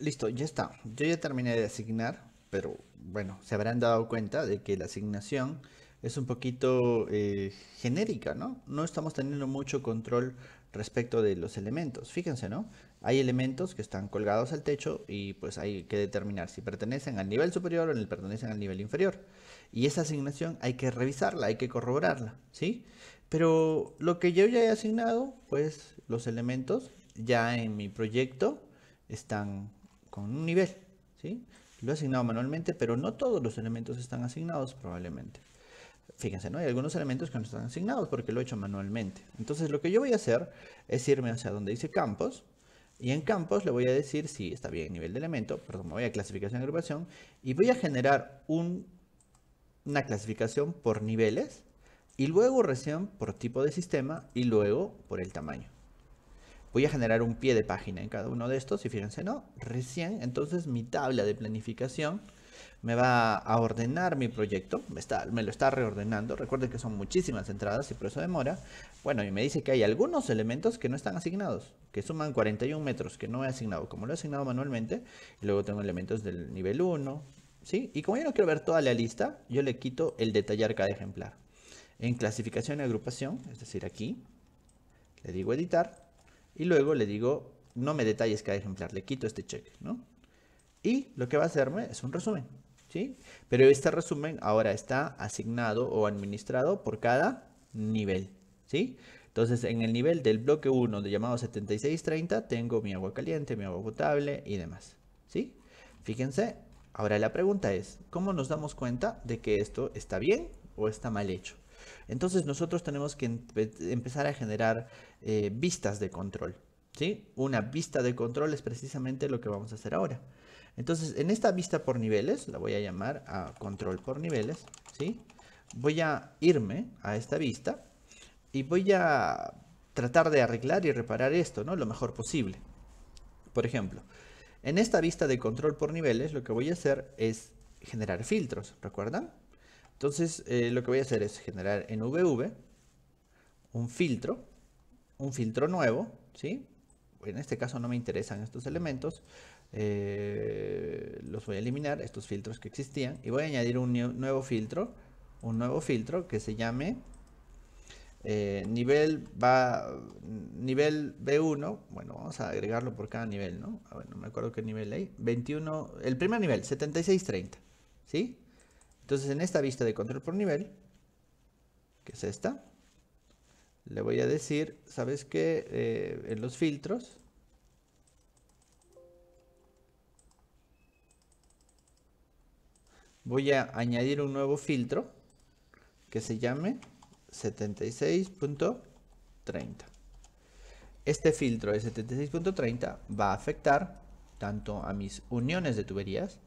Listo, ya está. Yo ya terminé de asignar, pero bueno, se habrán dado cuenta de que la asignación es un poquito eh, genérica, ¿no? No estamos teniendo mucho control respecto de los elementos. Fíjense, ¿no? Hay elementos que están colgados al techo y pues hay que determinar si pertenecen al nivel superior o pertenecen al nivel inferior. Y esa asignación hay que revisarla, hay que corroborarla, ¿sí? Pero lo que yo ya he asignado, pues los elementos ya en mi proyecto están un nivel, ¿sí? Lo he asignado manualmente, pero no todos los elementos están asignados probablemente. Fíjense, ¿no? Hay algunos elementos que no están asignados porque lo he hecho manualmente. Entonces lo que yo voy a hacer es irme hacia donde dice campos, y en campos le voy a decir si está bien nivel de elemento, perdón, me voy a clasificación y agrupación y voy a generar una clasificación por niveles y luego recién por tipo de sistema y luego por el tamaño voy a generar un pie de página en cada uno de estos y fíjense, ¿no? Recién, entonces mi tabla de planificación me va a ordenar mi proyecto, me, está, me lo está reordenando, recuerden que son muchísimas entradas y por eso demora. Bueno, y me dice que hay algunos elementos que no están asignados, que suman 41 metros, que no he asignado, como lo he asignado manualmente, y luego tengo elementos del nivel 1, ¿sí? Y como yo no quiero ver toda la lista, yo le quito el detallar cada ejemplar. En clasificación y agrupación, es decir, aquí, le digo editar, y luego le digo, no me detalles cada ejemplar, le quito este cheque, ¿no? Y lo que va a hacerme es un resumen, ¿sí? Pero este resumen ahora está asignado o administrado por cada nivel, ¿sí? Entonces, en el nivel del bloque 1 de llamado 7630, tengo mi agua caliente, mi agua potable y demás, ¿sí? Fíjense, ahora la pregunta es, ¿cómo nos damos cuenta de que esto está bien o está mal hecho? Entonces nosotros tenemos que empezar a generar eh, vistas de control. ¿sí? Una vista de control es precisamente lo que vamos a hacer ahora. Entonces en esta vista por niveles, la voy a llamar a control por niveles, ¿sí? voy a irme a esta vista y voy a tratar de arreglar y reparar esto ¿no? lo mejor posible. Por ejemplo, en esta vista de control por niveles lo que voy a hacer es generar filtros, ¿recuerdan? Entonces, eh, lo que voy a hacer es generar en VV un filtro, un filtro nuevo, ¿sí? En este caso no me interesan estos elementos, eh, los voy a eliminar, estos filtros que existían, y voy a añadir un nuevo filtro, un nuevo filtro que se llame eh, nivel, va, nivel B1, bueno, vamos a agregarlo por cada nivel, ¿no? A ah, ver, no me acuerdo qué nivel hay, 21, el primer nivel, 7630, ¿sí? Entonces en esta vista de control por nivel, que es esta, le voy a decir, ¿sabes qué? Eh, en los filtros, voy a añadir un nuevo filtro que se llame 76.30. Este filtro de 76.30 va a afectar tanto a mis uniones de tuberías,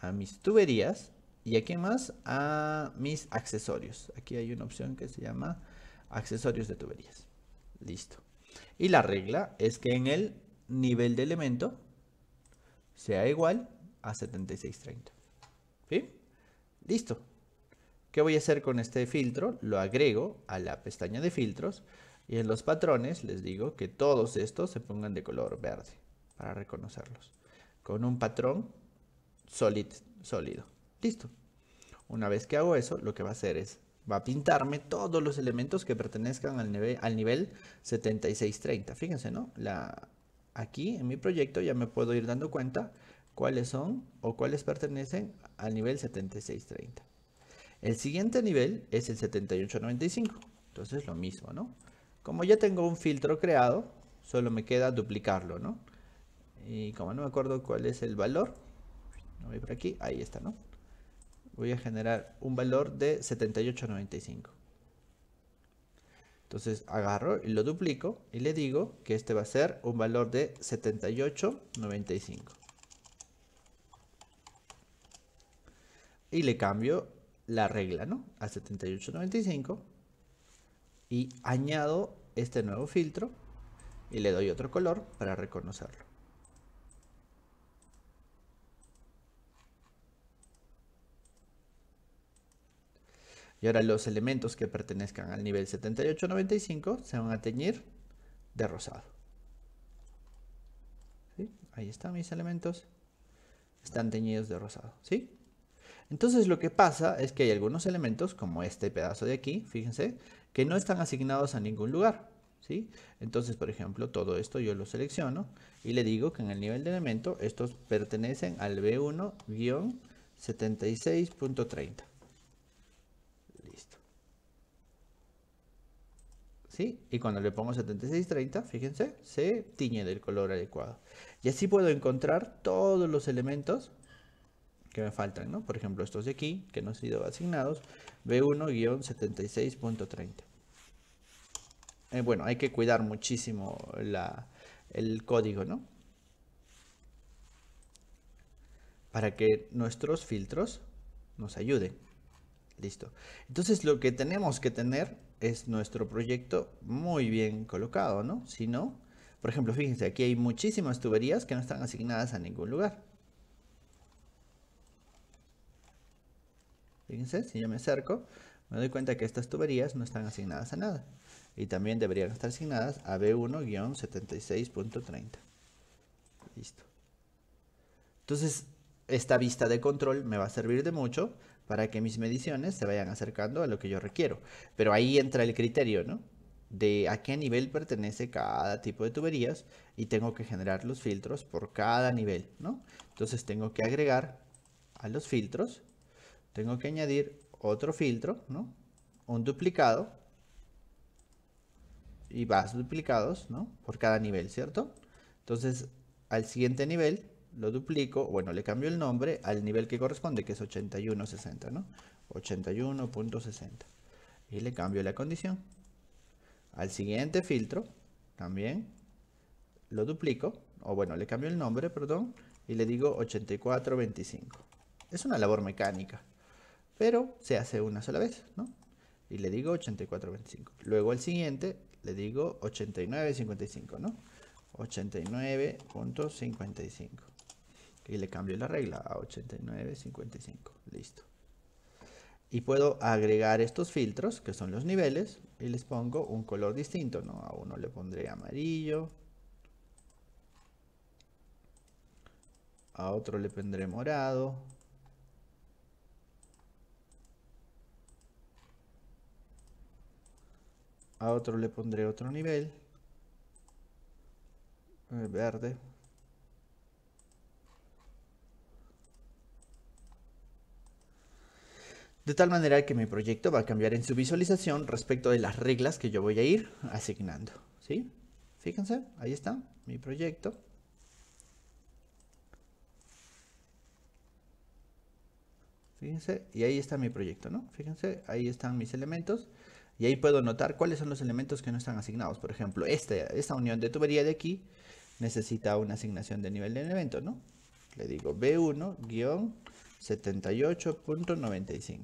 a mis tuberías ¿Y aquí más? A mis accesorios. Aquí hay una opción que se llama accesorios de tuberías. Listo. Y la regla es que en el nivel de elemento sea igual a 7630. ¿Sí? Listo. ¿Qué voy a hacer con este filtro? Lo agrego a la pestaña de filtros y en los patrones les digo que todos estos se pongan de color verde para reconocerlos. Con un patrón sólido. Listo. Una vez que hago eso, lo que va a hacer es, va a pintarme todos los elementos que pertenezcan al, nivel, al nivel 7630. Fíjense, ¿no? La, aquí en mi proyecto ya me puedo ir dando cuenta cuáles son o cuáles pertenecen al nivel 7630. El siguiente nivel es el 7895. Entonces lo mismo, ¿no? Como ya tengo un filtro creado, solo me queda duplicarlo, ¿no? Y como no me acuerdo cuál es el valor, no voy por aquí, ahí está, ¿no? voy a generar un valor de 78.95. Entonces agarro y lo duplico y le digo que este va a ser un valor de 78.95. Y le cambio la regla, ¿no? A 78.95 y añado este nuevo filtro y le doy otro color para reconocerlo. Y ahora los elementos que pertenezcan al nivel 78.95 se van a teñir de rosado. Ahí están mis elementos. Están teñidos de rosado. ¿Sí? Entonces lo que pasa es que hay algunos elementos, como este pedazo de aquí, fíjense, que no están asignados a ningún lugar. Entonces, por ejemplo, todo esto yo lo selecciono y le digo que en el nivel de elemento estos pertenecen al B1-76.30. Y cuando le pongo 7630, fíjense, se tiñe del color adecuado. Y así puedo encontrar todos los elementos que me faltan, ¿no? Por ejemplo, estos de aquí, que no han sido asignados, B1-76.30. Eh, bueno, hay que cuidar muchísimo el código, ¿no? Para que nuestros filtros nos ayuden. Listo. Entonces lo que tenemos que tener es nuestro proyecto muy bien colocado, ¿no? Si no, por ejemplo, fíjense, aquí hay muchísimas tuberías que no están asignadas a ningún lugar. Fíjense, si yo me acerco, me doy cuenta que estas tuberías no están asignadas a nada. Y también deberían estar asignadas a B1-76.30. Listo. Entonces, esta vista de control me va a servir de mucho para que mis mediciones se vayan acercando a lo que yo requiero. Pero ahí entra el criterio, ¿no? De a qué nivel pertenece cada tipo de tuberías y tengo que generar los filtros por cada nivel, ¿no? Entonces tengo que agregar a los filtros, tengo que añadir otro filtro, ¿no? Un duplicado y vas duplicados, ¿no? Por cada nivel, ¿cierto? Entonces al siguiente nivel lo duplico, bueno, le cambio el nombre al nivel que corresponde, que es 81.60, ¿no? 81.60. Y le cambio la condición. Al siguiente filtro, también, lo duplico, o bueno, le cambio el nombre, perdón, y le digo 84.25. Es una labor mecánica, pero se hace una sola vez, ¿no? Y le digo 84.25. Luego al siguiente le digo 89.55, ¿no? 89.55 y le cambio la regla a 89.55. Listo. Y puedo agregar estos filtros, que son los niveles, y les pongo un color distinto, ¿no? A uno le pondré amarillo, a otro le pondré morado, a otro le pondré otro nivel, eh, verde, de tal manera que mi proyecto va a cambiar en su visualización respecto de las reglas que yo voy a ir asignando. ¿sí? Fíjense, ahí está mi proyecto. Fíjense, y ahí está mi proyecto, ¿no? Fíjense, ahí están mis elementos. Y ahí puedo notar cuáles son los elementos que no están asignados. Por ejemplo, este, esta unión de tubería de aquí necesita una asignación de nivel de elemento, ¿no? Le digo B1, guión, 78.95.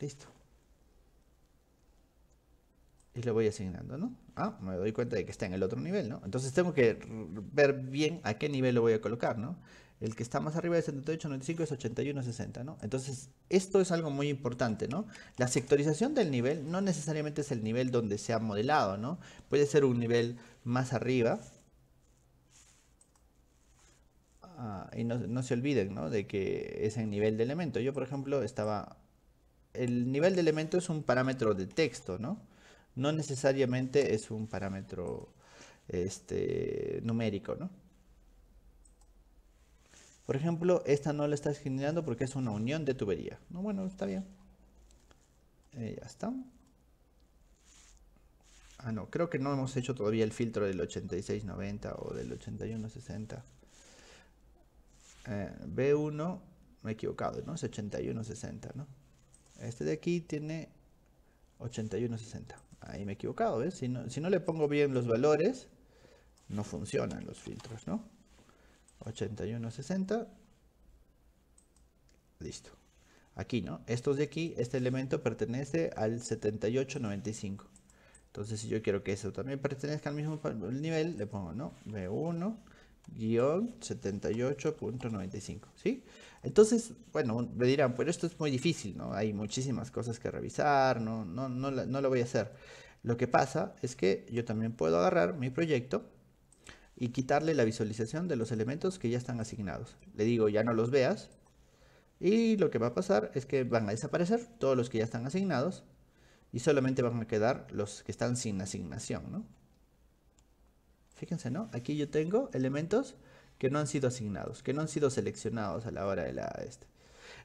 Listo. Y le voy asignando, ¿no? Ah, me doy cuenta de que está en el otro nivel, ¿no? Entonces tengo que ver bien a qué nivel lo voy a colocar, ¿no? El que está más arriba de 78.95 es 81.60, ¿no? Entonces, esto es algo muy importante, ¿no? La sectorización del nivel no necesariamente es el nivel donde se ha modelado, ¿no? Puede ser un nivel más arriba, y no, se olviden ¿no? de que es el nivel de elemento. Yo, por ejemplo, estaba... El nivel de elemento es un parámetro de texto, ¿no? No necesariamente es un parámetro este, numérico, ¿no? Por ejemplo, esta no la estás generando porque es una unión de tubería. No, bueno, está bien. Eh, ya está. Ah, no, creo que no hemos hecho todavía el filtro del 8690 o del 8160. Eh, B1, me he equivocado, ¿no? Es 8160, ¿no? Este de aquí tiene 8160. Ahí me he equivocado, ¿ves? Si no, no le pongo bien los valores, no funcionan los filtros, ¿no? 8160. Listo. Aquí, ¿no? Estos de aquí, este elemento pertenece al 7895. Entonces, si yo quiero que eso también pertenezca al mismo nivel, le pongo, ¿no? B1, 78.95, ¿sí? Entonces, bueno, me dirán, pero esto es muy difícil, ¿no? Hay muchísimas cosas que revisar, no, no, no, no lo voy a hacer. Lo que pasa es que yo también puedo agarrar mi proyecto y quitarle la visualización de los elementos que ya están asignados. Le digo, ya no los veas. Y lo que va a pasar es que van a desaparecer todos los que ya están asignados y solamente van a quedar los que están sin asignación, ¿no? Fíjense, ¿no? Aquí yo tengo elementos que no han sido asignados, que no han sido seleccionados a la hora de la... Este.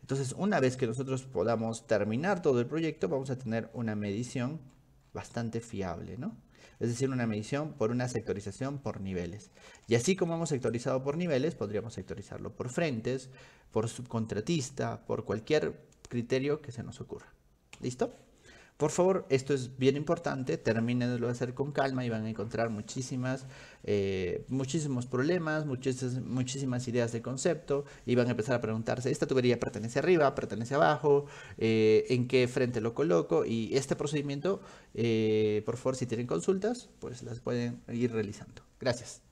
Entonces, una vez que nosotros podamos terminar todo el proyecto, vamos a tener una medición bastante fiable, ¿no? Es decir, una medición por una sectorización por niveles. Y así como hemos sectorizado por niveles, podríamos sectorizarlo por frentes, por subcontratista, por cualquier criterio que se nos ocurra. ¿Listo? Por favor, esto es bien importante, terminen de hacer con calma y van a encontrar muchísimas, eh, muchísimos problemas, muchísimas, muchísimas ideas de concepto y van a empezar a preguntarse, ¿esta tubería pertenece arriba, pertenece abajo? Eh, ¿En qué frente lo coloco? Y este procedimiento, eh, por favor, si tienen consultas, pues las pueden ir realizando. Gracias.